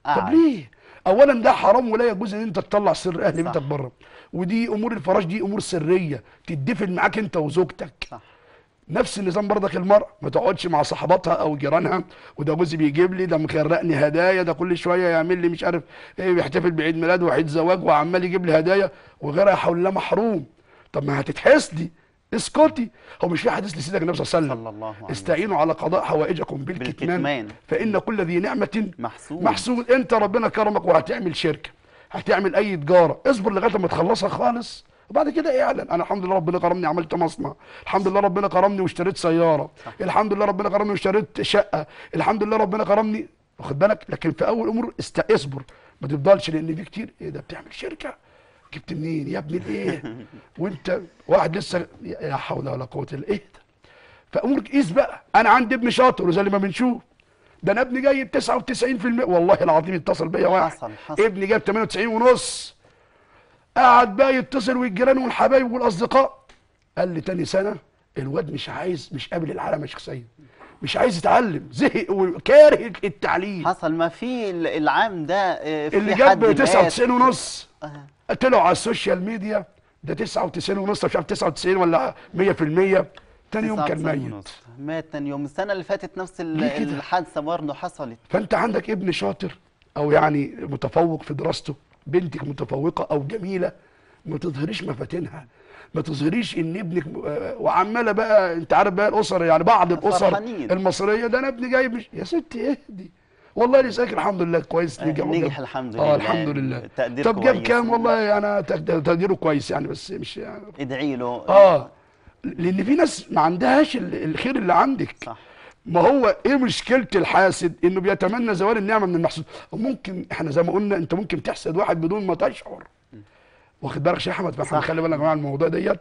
طب ليه؟ اولا ده حرام ولا يجوز ان انت تطلع سر اهل بيتك بره ودي امور الفراش دي امور سريه تدفن معاك انت وزوجتك صح. نفس النظام برضك المرأة ما تقعدش مع صحباتها او جيرانها وده جوزي بيجيب لي ده مخرقني هدايا ده كل شويه يعمل لي مش عارف ايه بيحتفل بعيد ميلاد وعيد زواج وعمال يجيب لي هدايا وغيرها حول الله محروم طب ما هتتحسدي اسكتي هو مش في حديث لسيدك النبي صلى الله عليه وسلم الله عليه استعينوا على قضاء حوائجكم بالكتمان, بالكتمان. فان كل ذي نعمه محسود محسود انت ربنا كرمك وهتعمل شركه هتعمل اي تجاره اصبر لغايه ما تخلصها خالص وبعد كده اعلن إيه انا الحمد لله ربنا كرمني عملت مصنع الحمد لله ربنا كرمني واشتريت سياره صح. الحمد لله ربنا كرمني واشتريت شقه الحمد لله ربنا كرمني واخد بالك لكن في اول امور است... اصبر ما تفضلش لان في كتير ايه ده بتعمل شركه جبت منين يا ابني ايه وانت واحد لسه لا حول ولا قوه الا ايه ده فامور قيس بقى انا عندي ابن شاطر وزي ما بنشوف ده انا ابني جايب 99% والله العظيم اتصل بيا واحد حصل حصل. ابني جايب 98 ونص قعد بقى يتصل والجيران والحبايب والاصدقاء قال لي تاني سنه الواد مش عايز مش قابل العلامه الشخصيه مش عايز يتعلم زهق وكاره التعليم حصل ما في العام ده آه، في اللي جاب 99 ونص طلعوا على السوشيال ميديا ده 99 ونص مش عارف 99 ولا 100% تاني يوم كان ميت مات تاني يوم السنه اللي فاتت نفس الحادثه برضه حصلت فانت عندك ابن شاطر او يعني متفوق في دراسته بنتك متفوقه او جميله ما تظهريش مفاتنها ما تظهريش ان ابنك آه، وعماله بقى انت عارف بقى الاسر يعني بعض الاسر المصريه ده انا ابني جايب مش يا ستي اهدي والله لساك الحمد لله كويس آه، نجح نجح الحمد آه، لله اه الحمد لله تقدير طب جاب كام والله انا تقديره كويس يعني بس مش يعني ادعي له اه لان في ناس ما عندهاش الخير اللي عندك صح ما هو ايه مشكله الحاسد انه بيتمنى زوال النعمه من المحسود ممكن احنا زي ما قلنا انت ممكن تحسد واحد بدون ما تشعر واخد بالك يا احمد فاحنا خلي يا جماعه الموضوع ديت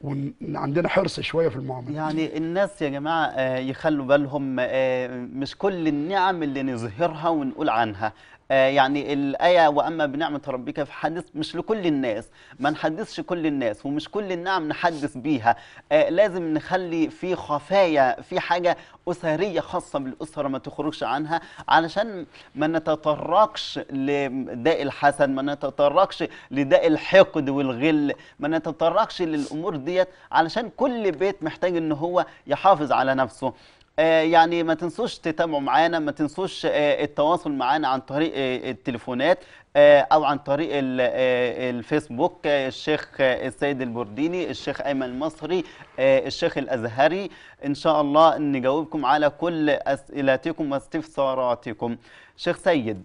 وعندنا حرص شويه في المعامله يعني الناس يا جماعه آه، يخلوا بالهم آه، مش كل النعم اللي نظهرها ونقول عنها آه، يعني الآية وأما بنعمة ربك فحدث مش لكل الناس ما نحدثش كل الناس ومش كل النعم نحدث بيها آه، لازم نخلي في خفايا في حاجة أسرية خاصة بالأسرة ما تخرجش عنها علشان ما نتطرقش لداء الحسد ما نتطرقش لداء الحقد والغل ما نتطرقش للأمور ديت علشان كل بيت محتاج إن هو يحافظ على نفسه آه، يعني ما تنسوش تتابعوا معانا ما تنسوش آه، التواصل معانا عن طريق آه، التليفونات او عن طريق الفيسبوك الشيخ السيد البرديني الشيخ ايمن المصري الشيخ الازهري ان شاء الله نجاوبكم على كل اسئلتكم واستفساراتكم شيخ سيد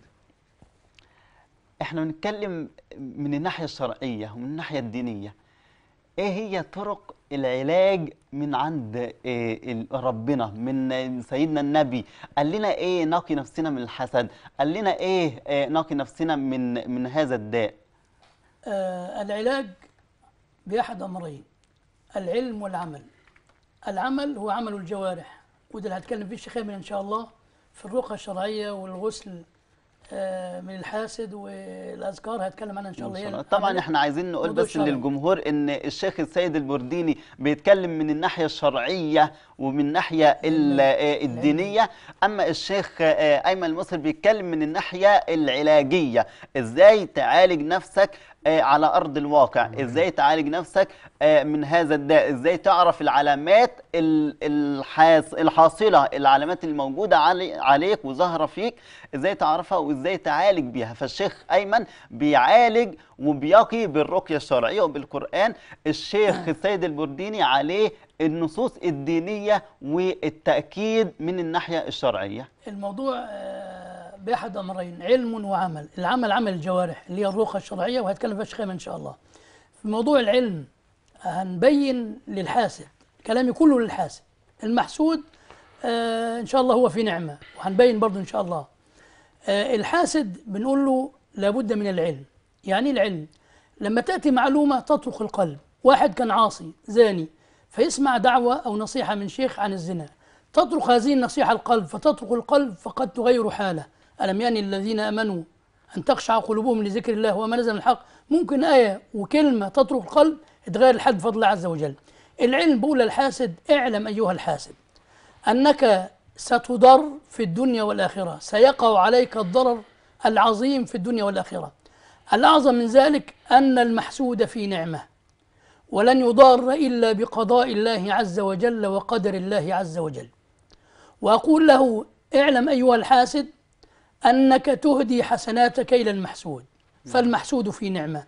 احنا بنتكلم من الناحيه الشرعيه ومن الناحيه الدينيه ايه هي طرق العلاج من عند آه، ربنا من سيدنا النبي قال لنا ايه نقي نفسنا من الحسد قال لنا ايه آه، نقي نفسنا من من هذا الداء آه العلاج بأحد أمرين العلم والعمل العمل هو عمل الجوارح وده اللي هتكلم فيه الشيخ إن شاء الله في الرقى الشرعية والغسل آه، من الحاسد والاذكار هتكلم عنها ان شاء الله, إن شاء يعني الله. طبعا احنا عايزين نقول بس الشرعي. للجمهور ان الشيخ السيد البرديني بيتكلم من الناحيه الشرعيه ومن الناحيه آه، الدينيه اما الشيخ آه، ايمن المصري بيتكلم من الناحيه العلاجيه ازاي تعالج نفسك آه، على أرض الواقع إزاي تعالج نفسك آه، من هذا الداء إزاي تعرف العلامات الحاصلة العلامات الموجودة عليك وظاهرة فيك إزاي تعرفها وإزاي تعالج بيها فالشيخ أيمن بيعالج وبيقي بالرقية الشرعية وبالقرآن الشيخ السيد البرديني عليه النصوص الدينية والتأكيد من الناحية الشرعية الموضوع آه، باحد امرين علم وعمل العمل عمل الجوارح اللي هي الروخه الشرعيه وهتكلم فيها الشيخ ان شاء الله في موضوع العلم هنبين للحاسد كلامي كله للحاسد المحسود آه ان شاء الله هو في نعمه وهنبين برضه ان شاء الله آه الحاسد بنقول له لابد من العلم يعني إيه العلم لما تاتي معلومه تطرق القلب واحد كان عاصي زاني فيسمع دعوه او نصيحه من شيخ عن الزنا تطرق هذه النصيحة القلب فتطرق القلب فقد تغير حاله ألم يأن الذين آمنوا أن تخشع قلوبهم لذكر الله وما نزل الحق ممكن آية وكلمة تطرق القلب تغير الحد بفضل الله عز وجل العلم بقول الحاسد اعلم أيها الحاسد أنك ستضر في الدنيا والآخرة سيقع عليك الضرر العظيم في الدنيا والآخرة الأعظم من ذلك أن المحسود في نعمة ولن يضار إلا بقضاء الله عز وجل وقدر الله عز وجل وأقول له اعلم أيها الحاسد أنك تهدي حسناتك إلى المحسود فالمحسود في نعمة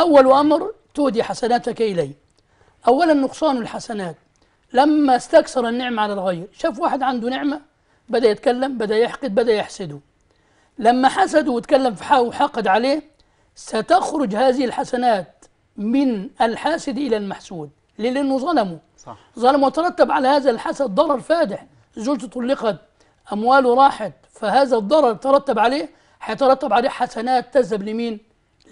أول أمر تهدي حسناتك إليه أولا نقصان الحسنات لما استكثر النعمة على الغير شاف واحد عنده نعمة بدأ يتكلم بدأ يحقد بدأ يحسده لما حسده وتكلم في حقه وحقد عليه ستخرج هذه الحسنات من الحاسد إلى المحسود ليه؟ لأنه ظلمه صح. ظلم وترتب على هذا الحسد ضرر فادح زوجته طلقت أمواله راحت فهذا الضرر ترتب عليه هيترتب عليه حسنات تذهب لمين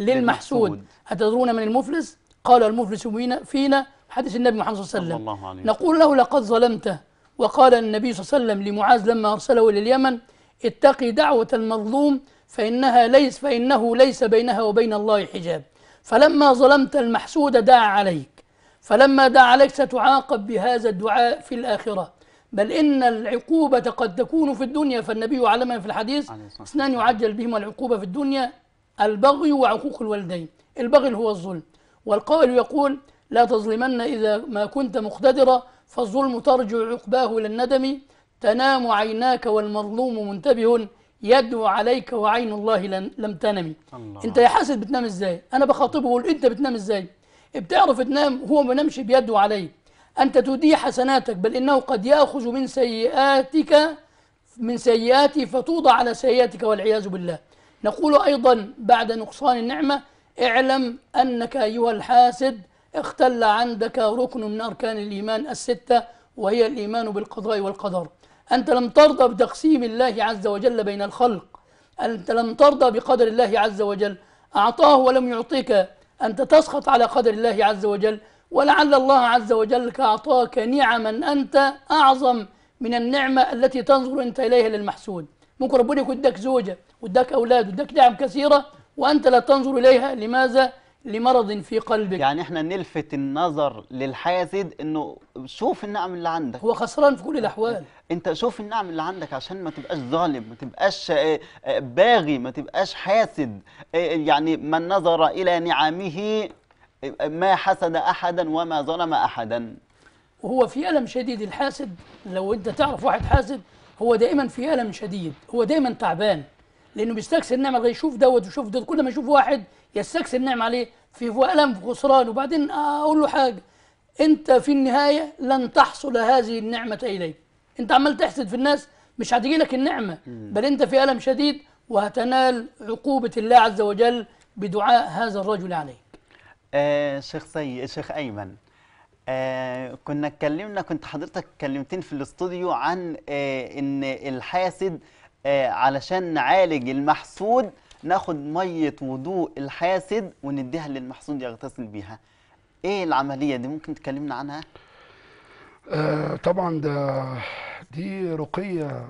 للمحسود أتدرون من المفلس قال المفلس فينا حديث النبي محمد صلى الله عليه وسلم الله نقول له لقد ظلمته وقال النبي صلى الله عليه وسلم لمعاذ لما أرسله إلى اليمن اتقي دعوة المظلوم فإنها ليس فإنه ليس بينها وبين الله حجاب فلما ظلمت المحسود دعا عليك فلما دعا عليك ستعاقب بهذا الدعاء في الآخرة بل إن العقوبة قد تكون في الدنيا فالنبي علمنا في الحديث اثنان يعجل بهما العقوبة في الدنيا البغي وعقوق الوالدين البغي هو الظلم والقائل يقول لا تظلمن إذا ما كنت مقتدرا فالظلم ترجع عقباه إلى الندم تنام عيناك والمظلوم منتبه يدعو عليك وعين الله لم تنم الله. انت يا حاسد بتنام ازاي انا بخاطبه بقول انت بتنام ازاي بتعرف تنام هو ما نامش بيدعو عليك أنت تدي حسناتك بل إنه قد يأخذ من سيئاتك من سيئاتي فتوضع على سيئاتك والعياذ بالله نقول أيضا بعد نقصان النعمة اعلم أنك أيها الحاسد اختل عندك ركن من أركان الإيمان الستة وهي الإيمان بالقضاء والقدر أنت لم ترضى بتقسيم الله عز وجل بين الخلق أنت لم ترضى بقدر الله عز وجل أعطاه ولم يعطيك أنت تسخط على قدر الله عز وجل ولعل الله عز وجل أعطاك نعما أنت أعظم من النعمة التي تنظر أنت إليها للمحسود ممكن ربنا يكون اداك زوجة واداك أولاد واداك نعم كثيرة وأنت لا تنظر إليها لماذا؟ لمرض في قلبك يعني احنا نلفت النظر للحاسد انه شوف النعم اللي عندك هو خسران في كل الاحوال انت شوف النعم اللي عندك عشان ما تبقاش ظالم ما تبقاش آه، آه، باغي ما تبقاش حاسد آه، يعني من نظر الى نعمه ما حسد أحدا وما ظلم أحدا وهو في ألم شديد الحاسد لو أنت تعرف واحد حاسد هو دائما في ألم شديد هو دائما تعبان لأنه بيستكسر النعمة غير يشوف دوت ويشوف دوت كل ما يشوف واحد يستكسر النعمة عليه في ألم في خسران وبعدين أقول له حاجة أنت في النهاية لن تحصل هذه النعمة إليك أنت عمال تحسد في الناس مش هتجي لك النعمة بل أنت في ألم شديد وهتنال عقوبة الله عز وجل بدعاء هذا الرجل عليه آه شيخ سي شيخ ايمن آه كنا اتكلمنا كنت حضرتك كلمتين في الاستوديو عن آه ان الحاسد آه علشان نعالج المحسود ناخد ميه وضوء الحاسد ونديها للمحسود يغتسل بيها ايه العمليه دي ممكن تكلمنا عنها آه طبعا ده دي رقيه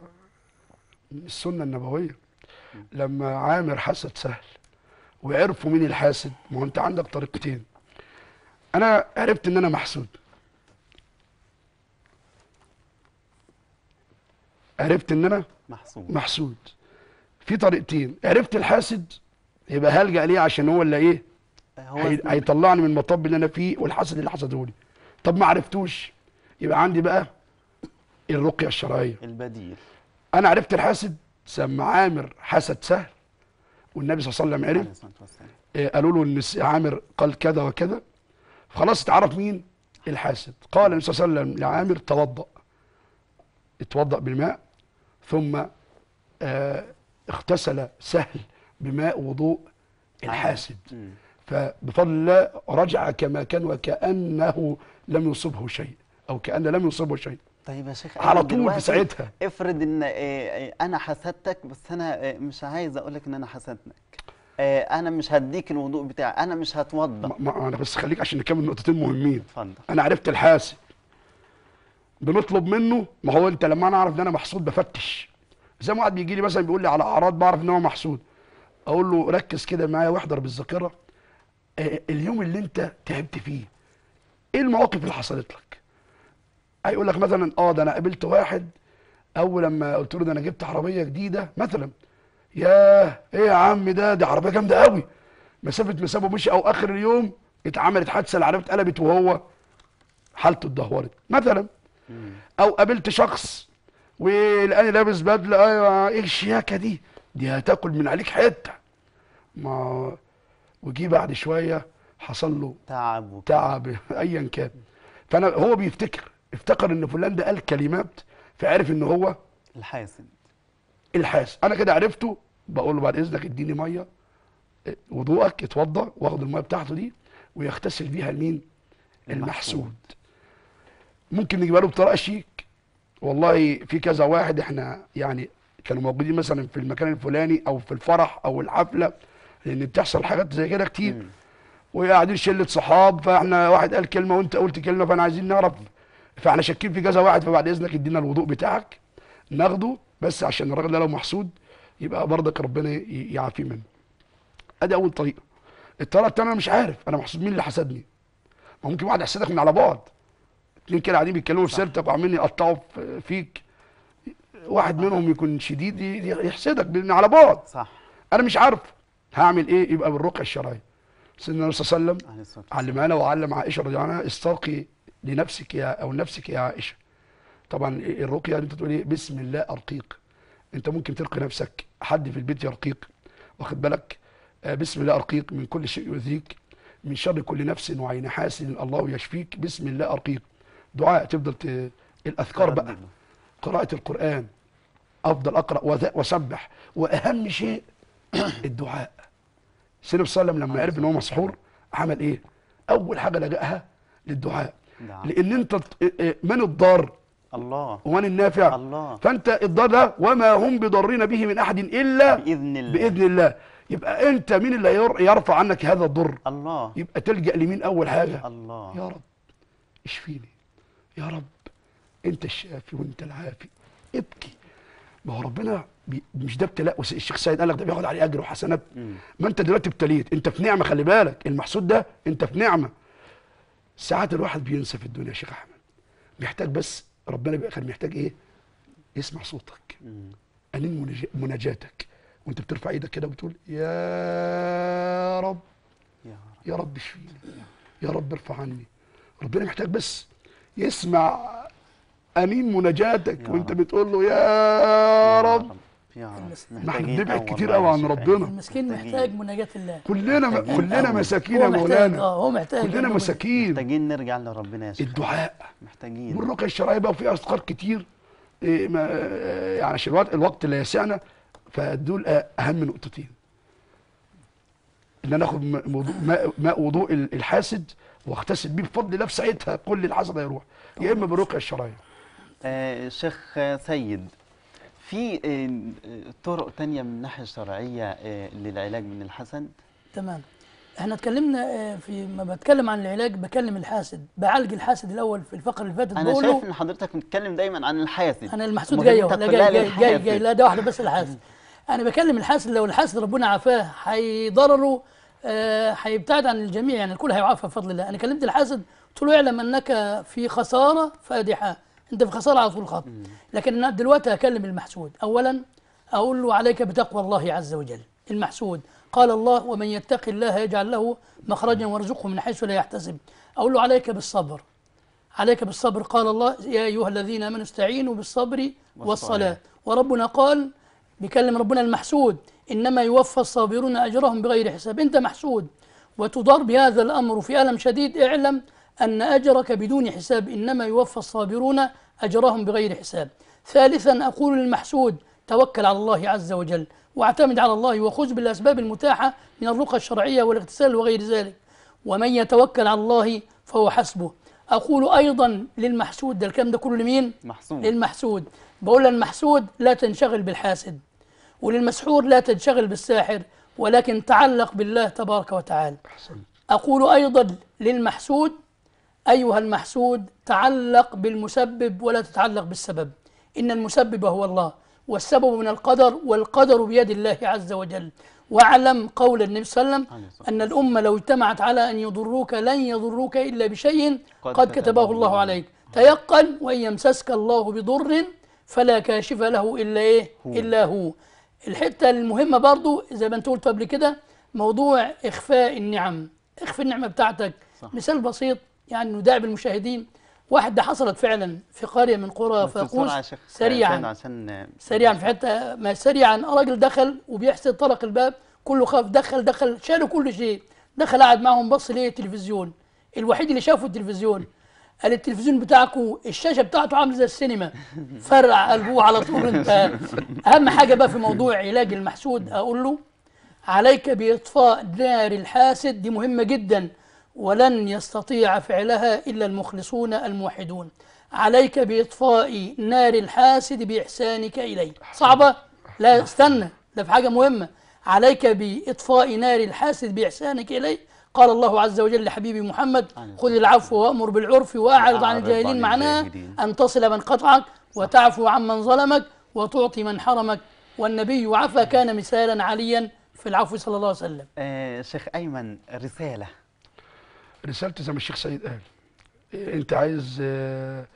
السنه النبويه لما عامر حسد سهل وعرفوا مين الحاسد ما هو انت عندك طريقتين انا عرفت ان انا محسود عرفت ان انا محسود محسود في طريقتين عرفت الحاسد يبقى هلجا ليه عشان هو اللي ايه, إيه؟ هيطلعني من المطب اللي انا فيه والحسد اللي لي طب ما عرفتوش يبقى عندي بقى الرقيه الشرعيه البديل انا عرفت الحاسد سمى عامر حسد سهل والنبي صلى الله عليه وسلم آه، قالوا له ان عامر قال كذا وكذا خلاص اتعرف مين الحاسد قال النبي صلى الله عليه وسلم لعامر توضأ اتوضأ بالماء ثم اه اغتسل سهل بماء وضوء الحاسد آه. فبفضل الله رجع كما كان وكأنه لم يصبه شيء أو كأن لم يصبه شيء طيب يا شيخ على طول في ساعتها افرض ان آه، آه، انا حسدتك بس انا آه، مش عايز اقول لك ان انا حسدتك انا مش هديك الوضوء بتاعي انا مش هتوضى ما انا بس خليك عشان نكمل نقطتين مهمين اتفضل انا عرفت الحاسد بنطلب منه ما هو انت لما انا اعرف ان انا محسود بفتش زي ما واحد بيجي لي مثلا بيقول لي على اعراض بعرف ان هو محسود اقول له ركز كده معايا واحضر بالذاكره اليوم اللي انت تعبت فيه ايه المواقف اللي حصلت لك هيقول لك مثلا اه ده انا قابلت واحد اول لما قلت له ده انا جبت عربيه جديده مثلا ياه ايه يا عم ده دي عربيه جامده قوي مسافه مسافه مشي او اخر اليوم اتعملت حادثه العربيه اتقلبت وهو حالته اتدهورت مثلا او قابلت شخص ولقاني لابس بدله ايوه ايه الشياكه دي دي هتاكل من عليك حته ما وجي بعد شويه حصل له تعب تعب ايا كان فانا هو بيفتكر افتكر ان فلان ده قال كلمات فعرف ان هو الحاسد الحاسد انا كده عرفته بقول له بعد اذنك اديني ميه آه، وضوءك اتوضى واخد الميه بتاعته دي ويغتسل بيها لمين المحسود ممكن نجيبها له بطريقه شيك والله في كذا واحد احنا يعني كانوا موجودين مثلا في المكان الفلاني او في الفرح او الحفله لان بتحصل حاجات زي كده كتير وقاعدين شله صحاب فاحنا واحد قال كلمه وانت قلت كلمه فانا عايزين نعرف فاحنا شاكين في كذا واحد فبعد اذنك ادينا الوضوء بتاعك ناخده بس عشان الراجل ده لو محسود يبقى برضك ربنا يعافيه منه ادي اول طريقه الطريقه الثانيه انا مش عارف انا محسود مين اللي حسدني ما ممكن واحد يحسدك من على بعد اتنين كده قاعدين بيتكلموا في سيرتك وعاملين يقطعوا فيك واحد منهم يكون شديد يحسدك من على بعد صح انا مش عارف هعمل ايه يبقى بالرقعه الشرعيه سيدنا النبي صلى الله عليه وسلم علمنا وعلم عائشه رضي الله عنها استرقي لنفسك يا او نفسك يا عائشه طبعا الرقيه انت تقول ايه بسم الله ارقيق انت ممكن ترقي نفسك حد في البيت يرقيك واخد بالك آه، بسم الله ارقيك من كل شيء يؤذيك من شر كل نفس وعين حاسد الله يشفيك بسم الله ارقيك دعاء تفضل ت... الاذكار بقى قراءه القران افضل اقرا وسبح واهم شيء الدعاء سيدنا صلى الله عليه وسلم لما عرف ان هو مسحور عمل ايه اول حاجه لجاها للدعاء نعم. لان انت إيه، إيه، من الضار الله ومن النافع الله فانت الضار ده وما هم بضارين به من احد الا باذن الله باذن الله يبقى انت مين اللي يرفع عنك هذا الضر الله يبقى تلجا لمين اول حاجه الله يا رب اشفيني يا رب انت الشافي وانت العافي ابكي ما هو ربنا مش ده ابتلاء الشيخ سيد قال لك ده بياخد عليه اجر وحسنات ما انت دلوقتي ابتليت انت في نعمه خلي بالك المحسود ده انت في نعمه ساعات الواحد بينسى في الدنيا يا شيخ احمد محتاج بس ربنا بيبقى كان محتاج ايه يسمع صوتك انين مناجاتك وانت بترفع ايدك كده وبتقول يا رب يا رب اشفيني يا رب ارفع عني ربنا محتاج بس يسمع انين مناجاتك وانت بتقول له يا رب يا نحن بنبعد كتير قوي عن ربنا المسكين محتاج مناجاة الله كلنا كلنا مساكين يا مولانا آه، هو محتاج كلنا مساكين محتاجين نرجع لربنا يا الدعاء محتاجين والرقيه الشرعيه بقى وفي اذكار كتير إيه ما إيه، يعني عشان الوقت, الوقت لا يسعنا فدول اهم نقطتين ان انا اخد ماء, وضوء الحاسد واغتسل بيه بفضل الله في ساعتها كل الحسد هيروح يا اما بالرقيه الشرعيه آه شيخ سيد في آه، طرق تانية من الناحية الشرعية آه، للعلاج من الحسد؟ تمام احنا اتكلمنا آه، في ما بتكلم عن العلاج بكلم الحاسد بعالج الحاسد الاول في الفقره اللي فاتت انا شايف ان حضرتك بتتكلم دايما عن الحاسد انا المحسود جاي لا جاي جاي, جاي جاي لا ده واحده بس الحاسد انا بكلم الحاسد لو الحاسد ربنا عافاه هيضرره هيبتعد آه عن الجميع يعني الكل هيعافى بفضل الله انا كلمت الحاسد قلت له اعلم انك في خساره فادحه انت في خساره على طول خط لكن انا دلوقتي هكلم المحسود اولا اقول له عليك بتقوى الله عز وجل المحسود قال الله ومن يتق الله يجعل له مخرجا ويرزقه من حيث لا يحتسب اقول له عليك بالصبر عليك بالصبر قال الله يا ايها الذين امنوا استعينوا بالصبر والصلاه وربنا قال بيكلم ربنا المحسود انما يوفى الصابرون اجرهم بغير حساب انت محسود وتضار بهذا الامر في الم شديد اعلم أن أجرك بدون حساب إنما يوفى الصابرون أجرهم بغير حساب ثالثا أقول للمحسود توكل على الله عز وجل واعتمد على الله وخذ بالأسباب المتاحة من الرقى الشرعية والاغتسال وغير ذلك ومن يتوكل على الله فهو حسبه أقول أيضا للمحسود ده الكلام ده كله لمين؟ محسود للمحسود بقول للمحسود لا تنشغل بالحاسد وللمسحور لا تنشغل بالساحر ولكن تعلق بالله تبارك وتعالى أقول أيضا للمحسود أيها المحسود تعلق بالمسبب ولا تتعلق بالسبب إن المسبب هو الله والسبب من القدر والقدر بيد الله عز وجل واعلم قول النبي صلى الله عليه وسلم أن الأمة لو اجتمعت على أن يضروك لن يضروك إلا بشيء قد كتبه الله عليك تيقن وإن يمسسك الله بضر فلا كاشف له إلا إيه إلا هو الحتة المهمة برضو زي ما انت قلت قبل كده موضوع إخفاء النعم اخفي النعمة بتاعتك صح. مثال بسيط يعني نداعب المشاهدين واحدة حصلت فعلا في قرية من قرى فاقوس آه، سريعا عشان آه، سريعا في حتة ما سريعا راجل دخل وبيحسد طرق الباب كله خاف دخل دخل شالوا كل شيء دخل قعد معاهم بص ليه التلفزيون الوحيد اللي شافه التلفزيون قال التلفزيون بتاعكو الشاشه بتاعته عامله زي السينما فرع قلبه على طول انت اهم حاجه بقى في موضوع علاج المحسود اقول له عليك باطفاء نار الحاسد دي مهمه جدا ولن يستطيع فعلها إلا المخلصون الموحدون عليك بإطفاء نار الحاسد بإحسانك إليه صعبة؟ لا نعم. استنى ده في حاجة مهمة عليك بإطفاء نار الحاسد بإحسانك إليه قال الله عز وجل لحبيبي محمد خذ العفو وأمر بالعرف وأعرض عن الجاهلين معناه أن تصل من قطعك وتعفو عمن ظلمك وتعطي من حرمك والنبي عفا كان مثالا عليا في العفو صلى الله عليه وسلم آه شيخ أيمن رسالة رسالتي زي ما الشيخ سيد قال انت عايز آه،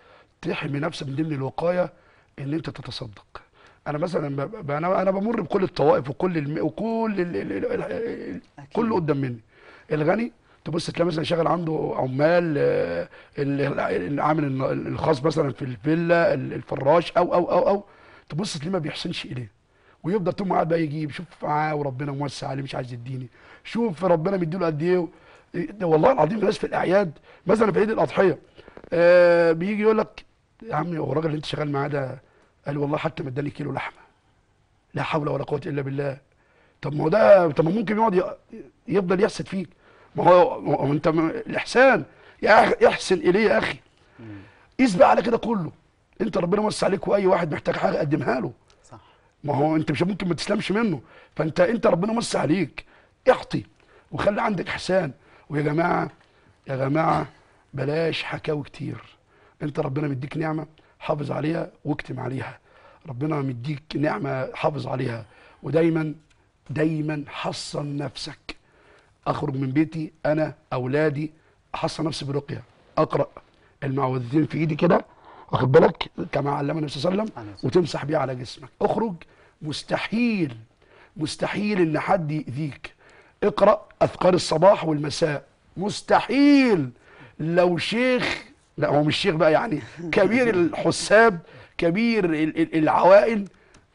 تحمي نفسك من ضمن الوقايه ان انت تتصدق انا مثلا انا انا بمر بكل الطوائف وكل الم... وكل ال... ال... ال... كله قدام مني الغني تبص تلاقي مثلا شغال عنده عمال آه، العامل الخاص مثلا في الفيلا الفراش او او او او تبص تلاقيه ما بيحسنش اليه ويفضل طول ما قاعد بقى يجيب شوف معاه وربنا موسع عليه مش عايز يديني شوف ربنا مديله قد ايه والله العظيم الناس في الاعياد مثلا في عيد الاضحيه آه بيجي يقول لك يا عم هو الراجل اللي انت شغال معاه ده قال والله حتى ما اداني كيلو لحمه لا حول ولا قوه الا بالله طب ما هو ده طب ما ممكن يقعد يفضل يحسد فيك ما هو انت الاحسان يا اخي احسن اليه يا اخي بقى على كده كله انت ربنا وسع عليك واي واحد محتاج حاجه قدمها له صح ما هو انت مش ممكن ما تسلمش منه فانت انت ربنا وسع عليك اعطي وخلي عندك احسان ويا جماعه يا جماعه بلاش حكاوي كتير انت ربنا مديك نعمه حافظ عليها واكتم عليها ربنا مديك نعمه حافظ عليها ودايما دايما حصن نفسك اخرج من بيتي انا اولادي احصن نفسي برقيه اقرا المعوذتين في ايدي كده واخد بالك كما علمنا النبي صلى الله عليه وسلم وتمسح بيه على جسمك اخرج مستحيل مستحيل ان حد يأذيك اقرأ أذكار الصباح والمساء مستحيل لو شيخ لا هو مش شيخ بقى يعني كبير الحساب كبير العوائل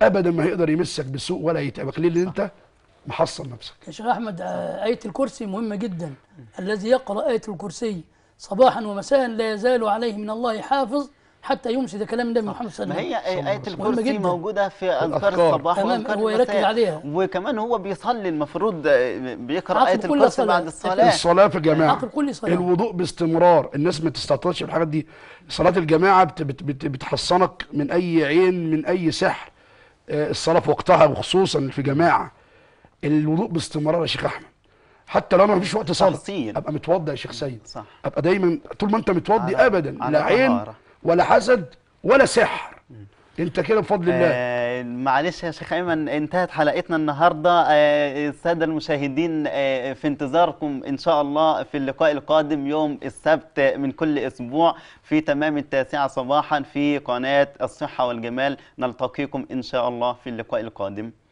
ابدا ما هيقدر يمسك بسوء ولا يتعبك ليه لان انت محصن نفسك يا شيخ احمد آه، ايه الكرسي مهمه جدا الذي يقرا ايه الكرسي صباحا ومساء لا يزال عليه من الله حافظ حتى ينشد الكلام ده من محمد صلى الله عليه وسلم ما هي آية الكرسي موجودة في أذكار الصباح وأذكار هو يركز عليها وكمان هو بيصلي المفروض بيقرأ آية الكرسي بعد الصلاة الصلاة في الجماعة كل صلاة. الوضوء باستمرار الناس ما تستطيعش بالحاجات دي صلاة الجماعة بت بت بت بتحصنك من أي عين من أي سحر آه، الصلاة في وقتها وخصوصا في جماعة الوضوء باستمرار يا شيخ أحمد حتى لو انا مفيش وقت صلاه ابقى متوضي يا شيخ سيد صح ابقى دايما طول ما انت متوضي ابدا لا عين ولا حسد ولا سحر انت كده بفضل الله آه معلش يا شيخ ايمن انتهت حلقتنا النهارده آه الساده المشاهدين آه في انتظاركم ان شاء الله في اللقاء القادم يوم السبت من كل اسبوع في تمام التاسعه صباحا في قناه الصحه والجمال نلتقيكم ان شاء الله في اللقاء القادم